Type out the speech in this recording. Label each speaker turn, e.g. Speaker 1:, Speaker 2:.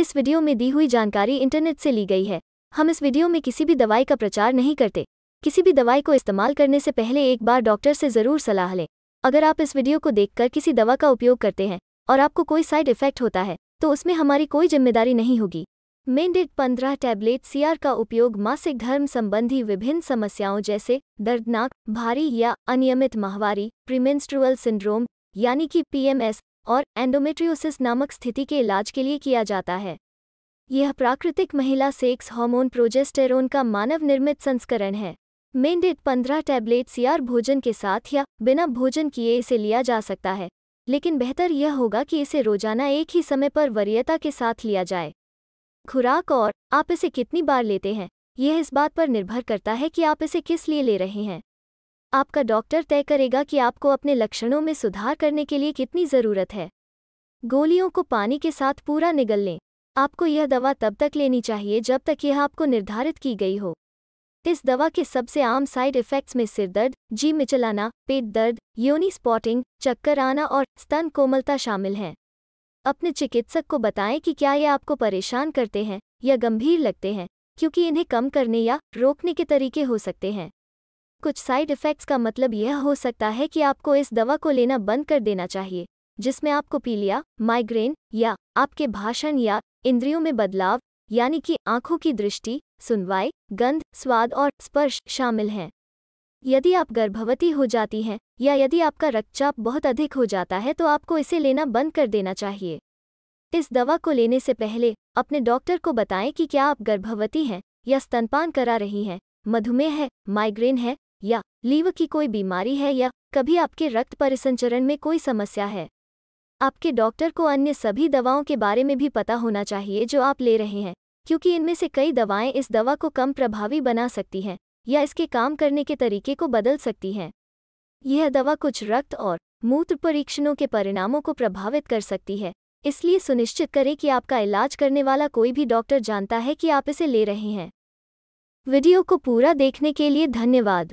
Speaker 1: इस वीडियो में दी हुई जानकारी इंटरनेट से ली गई है हम इस वीडियो में किसी भी दवाई का प्रचार नहीं करते किसी भी दवाई को इस्तेमाल करने से पहले एक बार डॉक्टर से ज़रूर सलाह लें अगर आप इस वीडियो को देखकर किसी दवा का उपयोग करते हैं और आपको कोई साइड इफेक्ट होता है तो उसमें हमारी कोई जिम्मेदारी नहीं होगी मेनडेट पंद्रह टैबलेट सीआर का उपयोग मासिक धर्म संबंधी विभिन्न समस्याओं जैसे दर्दनाक भारी या अनियमित माहवारी प्रीमेंस्ट्रुअल सिंड्रोम यानी कि पीएमएस और एंडोमेट्रियोसिस नामक स्थिति के इलाज के लिए किया जाता है यह प्राकृतिक महिला सेक्स हार्मोन प्रोजेस्टेरोन का मानव निर्मित संस्करण है मेंडेट पंद्रह टैबलेट्स यार भोजन के साथ या बिना भोजन किए इसे लिया जा सकता है लेकिन बेहतर यह होगा कि इसे रोजाना एक ही समय पर वरीयता के साथ लिया जाए खुराक और आप इसे कितनी बार लेते हैं यह इस बात पर निर्भर करता है कि आप इसे किस लिए ले रहे हैं आपका डॉक्टर तय करेगा कि आपको अपने लक्षणों में सुधार करने के लिए कितनी ज़रूरत है गोलियों को पानी के साथ पूरा निगल लें आपको यह दवा तब तक लेनी चाहिए जब तक यह आपको निर्धारित की गई हो इस दवा के सबसे आम साइड इफ़ेक्ट्स में सिरदर्द जी मिचलाना पेट दर्द योनी स्पॉटिंग चक्कर आना और स्तन कोमलता शामिल हैं अपने चिकित्सक को बताएं कि क्या ये आपको परेशान करते हैं या गंभीर लगते हैं क्योंकि इन्हें कम करने या रोकने के तरीके हो सकते हैं कुछ साइड इफ़ेक्ट्स का मतलब यह हो सकता है कि आपको इस दवा को लेना बंद कर देना चाहिए जिसमें आपको पीलिया माइग्रेन या आपके भाषण या इंद्रियों में बदलाव यानी कि आंखों की दृष्टि सुनवाई गंध स्वाद और स्पर्श शामिल हैं यदि आप गर्भवती हो जाती हैं या यदि आपका रक्तचाप बहुत अधिक हो जाता है तो आपको इसे लेना बंद कर देना चाहिए इस दवा को लेने से पहले अपने डॉक्टर को बताएं कि क्या आप गर्भवती हैं या स्तनपान करा रही हैं मधुमेह है माइग्रेन है या लीव की कोई बीमारी है या कभी आपके रक्त परिसंचरण में कोई समस्या है आपके डॉक्टर को अन्य सभी दवाओं के बारे में भी पता होना चाहिए जो आप ले रहे हैं क्योंकि इनमें से कई दवाएं इस दवा को कम प्रभावी बना सकती हैं या इसके काम करने के तरीके को बदल सकती हैं यह दवा कुछ रक्त और मूत्र परीक्षणों के परिणामों को प्रभावित कर सकती है इसलिए सुनिश्चित करें कि आपका इलाज करने वाला कोई भी डॉक्टर जानता है कि आप इसे ले रहे हैं वीडियो को पूरा देखने के लिए धन्यवाद